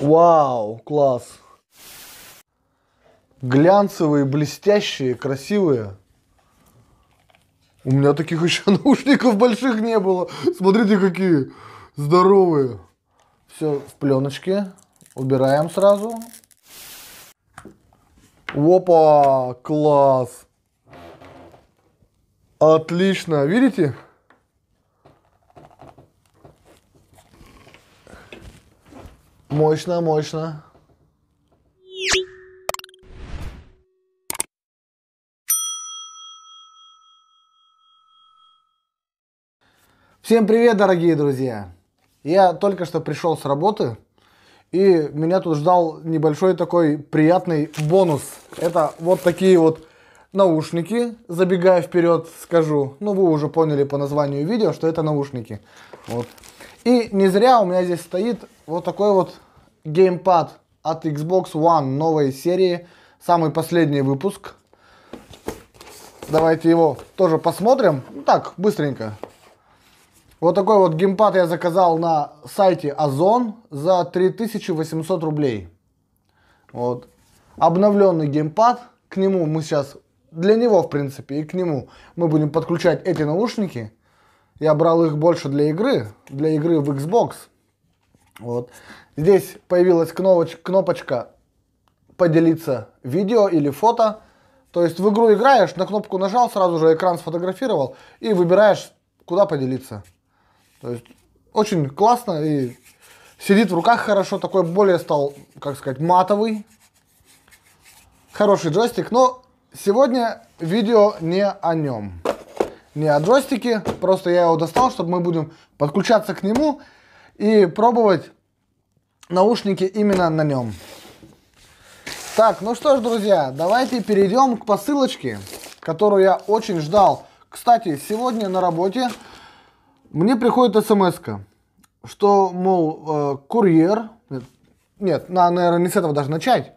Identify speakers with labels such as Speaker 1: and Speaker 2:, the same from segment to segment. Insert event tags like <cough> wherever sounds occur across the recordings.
Speaker 1: Вау, класс. Глянцевые, блестящие, красивые. У меня таких еще <laughs> наушников больших не было. Смотрите, какие здоровые. Все в пленочке. Убираем сразу. Опа, класс. Отлично, видите? Мощно, мощно. Всем привет, дорогие друзья! Я только что пришел с работы, и меня тут ждал небольшой такой приятный бонус. Это вот такие вот наушники, забегая вперед, скажу. Ну, вы уже поняли по названию видео, что это наушники. Вот. И не зря у меня здесь стоит вот такой вот геймпад от Xbox One новой серии. Самый последний выпуск. Давайте его тоже посмотрим. Ну так, быстренько. Вот такой вот геймпад я заказал на сайте Озон за 3800 рублей. Вот. Обновленный геймпад. К нему мы сейчас, для него в принципе и к нему мы будем подключать эти наушники. Я брал их больше для игры, для игры в Xbox. Вот. Здесь появилась кнопочка поделиться видео или фото. То есть в игру играешь, на кнопку нажал, сразу же экран сфотографировал и выбираешь, куда поделиться. То есть очень классно и сидит в руках хорошо, такой более стал, как сказать, матовый. Хороший джойстик, но сегодня видео не о нем. Не о джойстике, просто я его достал, чтобы мы будем подключаться к нему и пробовать наушники именно на нем. Так, ну что ж, друзья, давайте перейдем к посылочке, которую я очень ждал. Кстати, сегодня на работе мне приходит смс что, мол, э, курьер, нет, на, наверное, не с этого даже начать.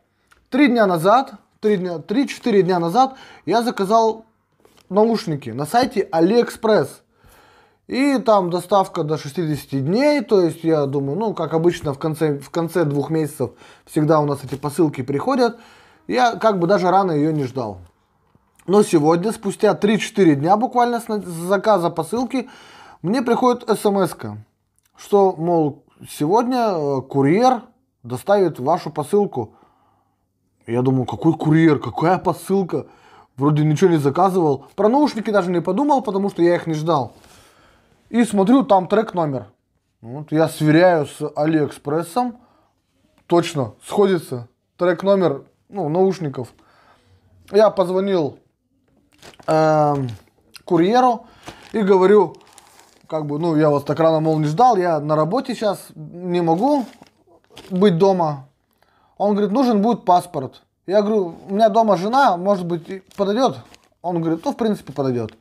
Speaker 1: Три дня назад, три дня, три-четыре дня назад я заказал наушники на сайте AliExpress. И там доставка до 60 дней, то есть я думаю, ну, как обычно, в конце, в конце двух месяцев всегда у нас эти посылки приходят. Я как бы даже рано ее не ждал. Но сегодня, спустя 3-4 дня буквально с заказа посылки, мне приходит смс что, мол, сегодня э, курьер доставит вашу посылку. Я думаю, какой курьер, какая посылка? Вроде ничего не заказывал. Про наушники даже не подумал, потому что я их не ждал. И смотрю, там трек номер. Вот я сверяю с Алиэкспрессом. Точно, сходится. Трек номер, ну, наушников. Я позвонил э, курьеру и говорю, как бы, ну, я вас так рано, мол, не ждал, я на работе сейчас, не могу быть дома. Он говорит, нужен будет паспорт. Я говорю, у меня дома жена, может быть, подойдет? Он говорит, ну, в принципе, подойдет.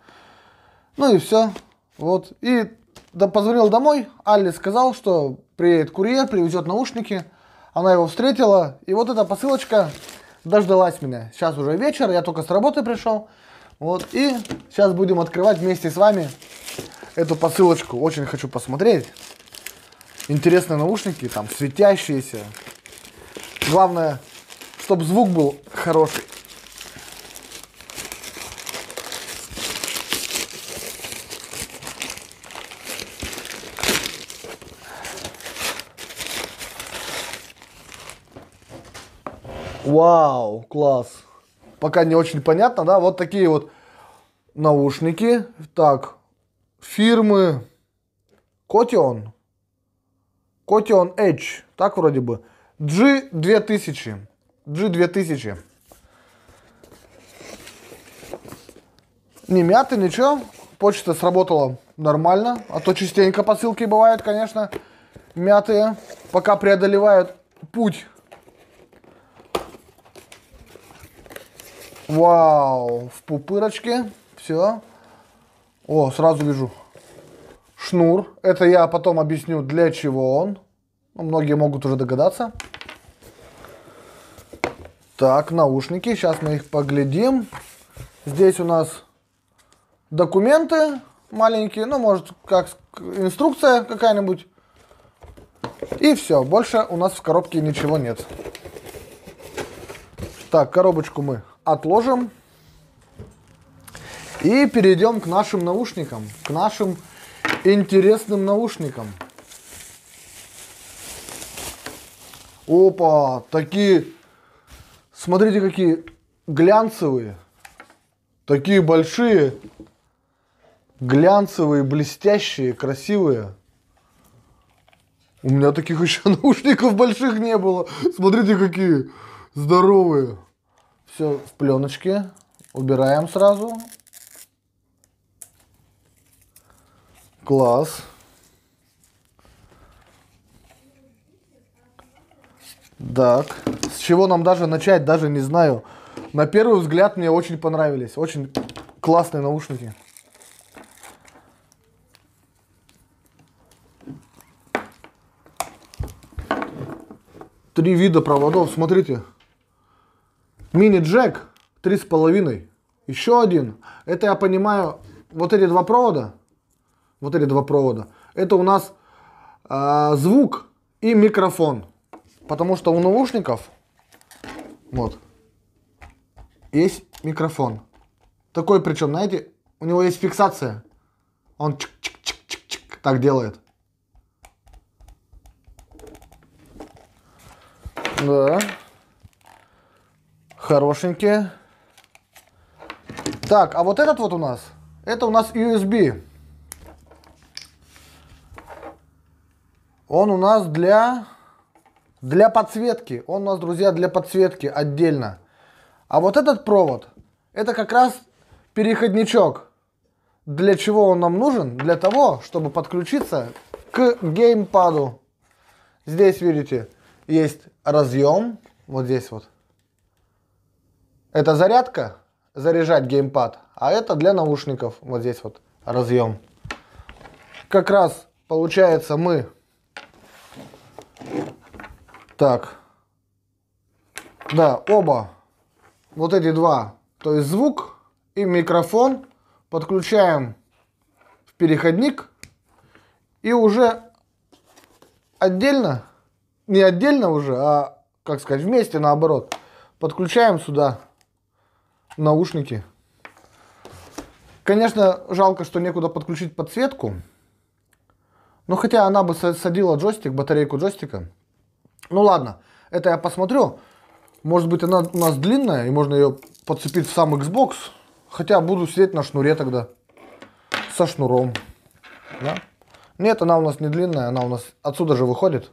Speaker 1: Ну и все. Вот. И да, позвонил домой, Алле сказал, что приедет курьер, привезет наушники. Она его встретила, и вот эта посылочка дождалась меня. Сейчас уже вечер, я только с работы пришел. Вот, и сейчас будем открывать вместе с вами эту посылочку. Очень хочу посмотреть. Интересные наушники, там, светящиеся. Главное, чтобы звук был хороший. Вау, класс. Пока не очень понятно, да? Вот такие вот наушники. Так, фирмы Котион. Котион Edge, так вроде бы. G2000. G2000. Не мяты, ничего. Почта сработала нормально. А то частенько посылки бывают, конечно, мятые. Пока преодолевают путь Вау, в пупырочке. Все. О, сразу вижу. Шнур. Это я потом объясню, для чего он. Ну, многие могут уже догадаться. Так, наушники. Сейчас мы их поглядим. Здесь у нас документы маленькие. Ну, может, как инструкция какая-нибудь. И все. Больше у нас в коробке ничего нет. Так, коробочку мы отложим. И перейдем к нашим наушникам, к нашим интересным наушникам. Опа, такие, смотрите, какие глянцевые, такие большие, глянцевые, блестящие, красивые. У меня таких <laughs> еще наушников больших не было. Смотрите, какие здоровые. Все в пленочке. Убираем сразу. Класс. Так, с чего нам даже начать, даже не знаю. На первый взгляд мне очень понравились. Очень классные наушники. Три вида проводов, смотрите. Мини-джек 3,5. Еще один. Это я понимаю, вот эти два провода, вот эти два провода, это у нас э, звук и микрофон. Потому что у наушников, вот, есть микрофон. Такой причем, знаете, у него есть фиксация. Он чик чик чик чик так делает. Да. Хорошенькие. Так, а вот этот вот у нас, это у нас USB. Он у нас для, для подсветки. Он у нас, друзья, для подсветки отдельно. А вот этот провод, это как раз переходничок. Для чего он нам нужен? Для того, чтобы подключиться к геймпаду. Здесь, видите, есть разъем. Вот здесь вот. Это зарядка, заряжать геймпад, а это для наушников. Вот здесь вот разъем. Как раз получается мы... Так. Да, оба. Вот эти два. То есть звук и микрофон подключаем в переходник. И уже отдельно, не отдельно уже, а, как сказать, вместе наоборот, подключаем сюда наушники. Конечно, жалко, что некуда подключить подсветку. Ну, хотя она бы садила джойстик, батарейку джойстика. Ну, ладно, это я посмотрю. Может быть, она у нас длинная, и можно ее подцепить в сам Xbox. Хотя буду сидеть на шнуре тогда. Со шнуром. Да? Нет, она у нас не длинная, она у нас отсюда же выходит.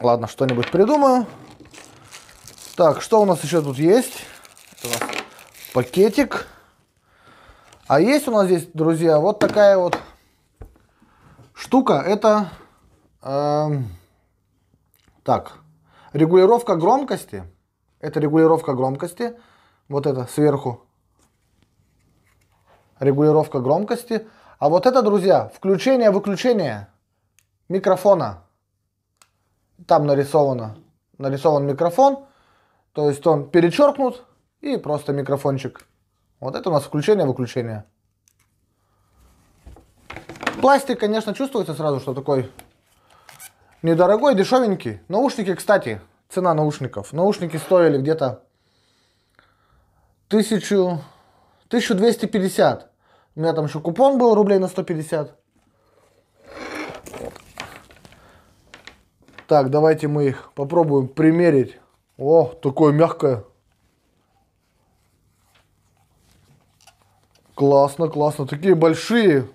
Speaker 1: Ладно, что-нибудь придумаю. Так, что у нас еще тут есть? у нас пакетик. А есть у нас здесь, друзья, вот такая вот штука. Это, э, так, регулировка громкости. Это регулировка громкости. Вот это сверху. Регулировка громкости. А вот это, друзья, включение-выключение микрофона. Там нарисовано, нарисован микрофон. То есть он перечеркнут и просто микрофончик. Вот это у нас включение-выключение. Пластик, конечно, чувствуется сразу, что такой недорогой, дешевенький. Наушники, кстати, цена наушников. Наушники стоили где-то 1000, 1250. У меня там еще купон был рублей на 150. Так, давайте мы их попробуем примерить. О, такое мягкое. Классно, классно. Такие большие.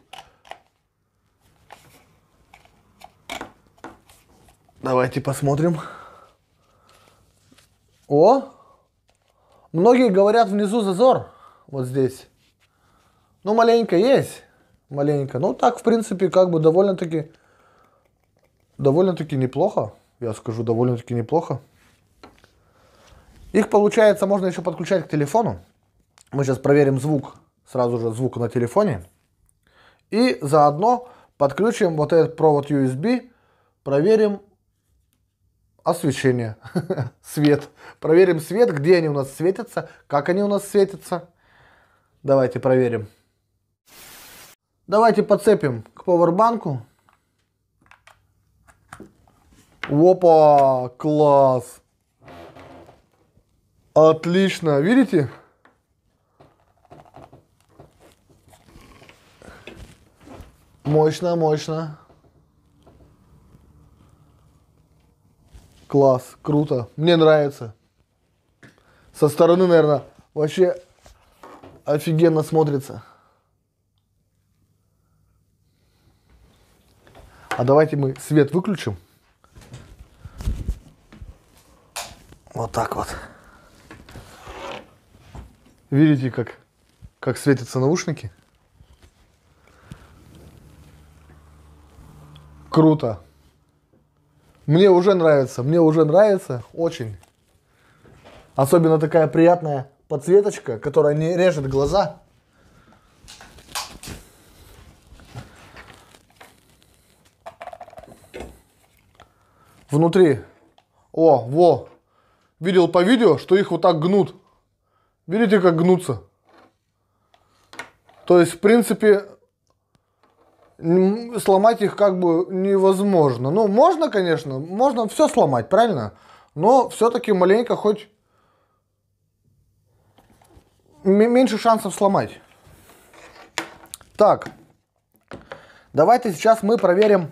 Speaker 1: Давайте посмотрим. О! Многие говорят, внизу зазор. Вот здесь. Ну, маленько есть. Маленько. Ну, так, в принципе, как бы довольно-таки... Довольно-таки неплохо. Я скажу, довольно-таки неплохо. Их, получается, можно еще подключать к телефону. Мы сейчас проверим звук, сразу же звук на телефоне. И заодно подключим вот этот провод USB, проверим освещение, <laughs> свет. Проверим свет, где они у нас светятся, как они у нас светятся. Давайте проверим. Давайте подцепим к пауэрбанку. Опа, класс. Отлично, видите? Мощно, мощно. Класс, круто. Мне нравится. Со стороны, наверное, вообще офигенно смотрится. А давайте мы свет выключим. Вот так вот. Видите, как, как светятся наушники? Круто. Мне уже нравится, мне уже нравится, очень. Особенно такая приятная подсветочка, которая не режет глаза. Внутри. О, во. Видел по видео, что их вот так гнут. Видите, как гнутся? То есть, в принципе, сломать их как бы невозможно. Ну, можно, конечно, можно все сломать, правильно? Но все-таки маленько хоть меньше шансов сломать. Так, давайте сейчас мы проверим,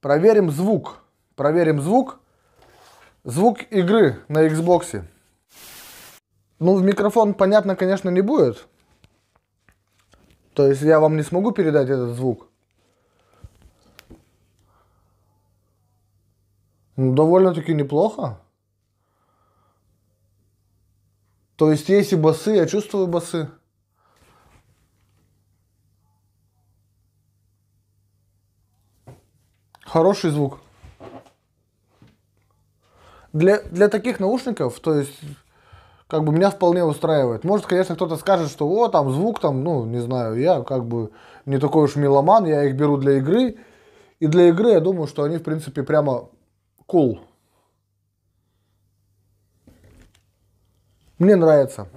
Speaker 1: проверим звук. Проверим звук, звук игры на Xbox. Ну, в микрофон понятно, конечно, не будет. То есть я вам не смогу передать этот звук. Ну, довольно-таки неплохо. То есть есть и басы, я чувствую басы. Хороший звук. Для, для таких наушников, то есть как бы меня вполне устраивает. Может, конечно, кто-то скажет, что о, там звук там, ну, не знаю, я как бы не такой уж меломан, я их беру для игры. И для игры я думаю, что они, в принципе, прямо cool. Мне нравится.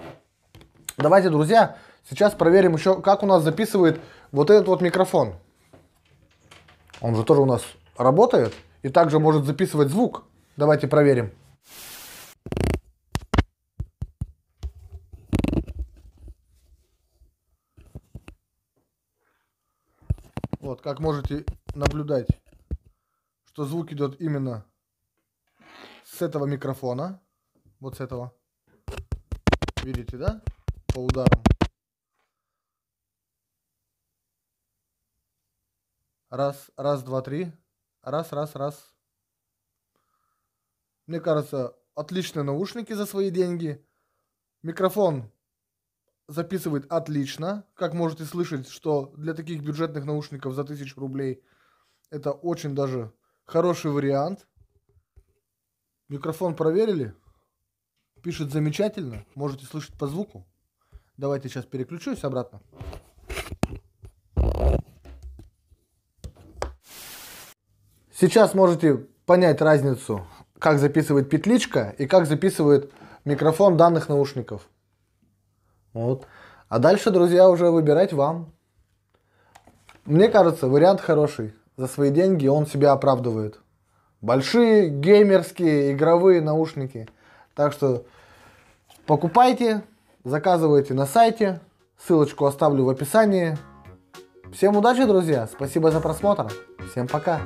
Speaker 1: Давайте, друзья, сейчас проверим еще, как у нас записывает вот этот вот микрофон. Он же тоже у нас работает и также может записывать звук. Давайте проверим. Вот, как можете наблюдать, что звук идет именно с этого микрофона. Вот с этого. Видите, да? По ударам. Раз, раз, два, три. Раз, раз, раз. Мне кажется, отличные наушники за свои деньги. Микрофон записывает отлично. Как можете слышать, что для таких бюджетных наушников за 1000 рублей это очень даже хороший вариант. Микрофон проверили. Пишет замечательно. Можете слышать по звуку. Давайте сейчас переключусь обратно. Сейчас можете понять разницу, как записывает петличка и как записывает микрофон данных наушников. Вот. А дальше, друзья, уже выбирать вам. Мне кажется, вариант хороший. За свои деньги он себя оправдывает. Большие геймерские игровые наушники. Так что покупайте, заказывайте на сайте. Ссылочку оставлю в описании. Всем удачи, друзья. Спасибо за просмотр. Всем пока.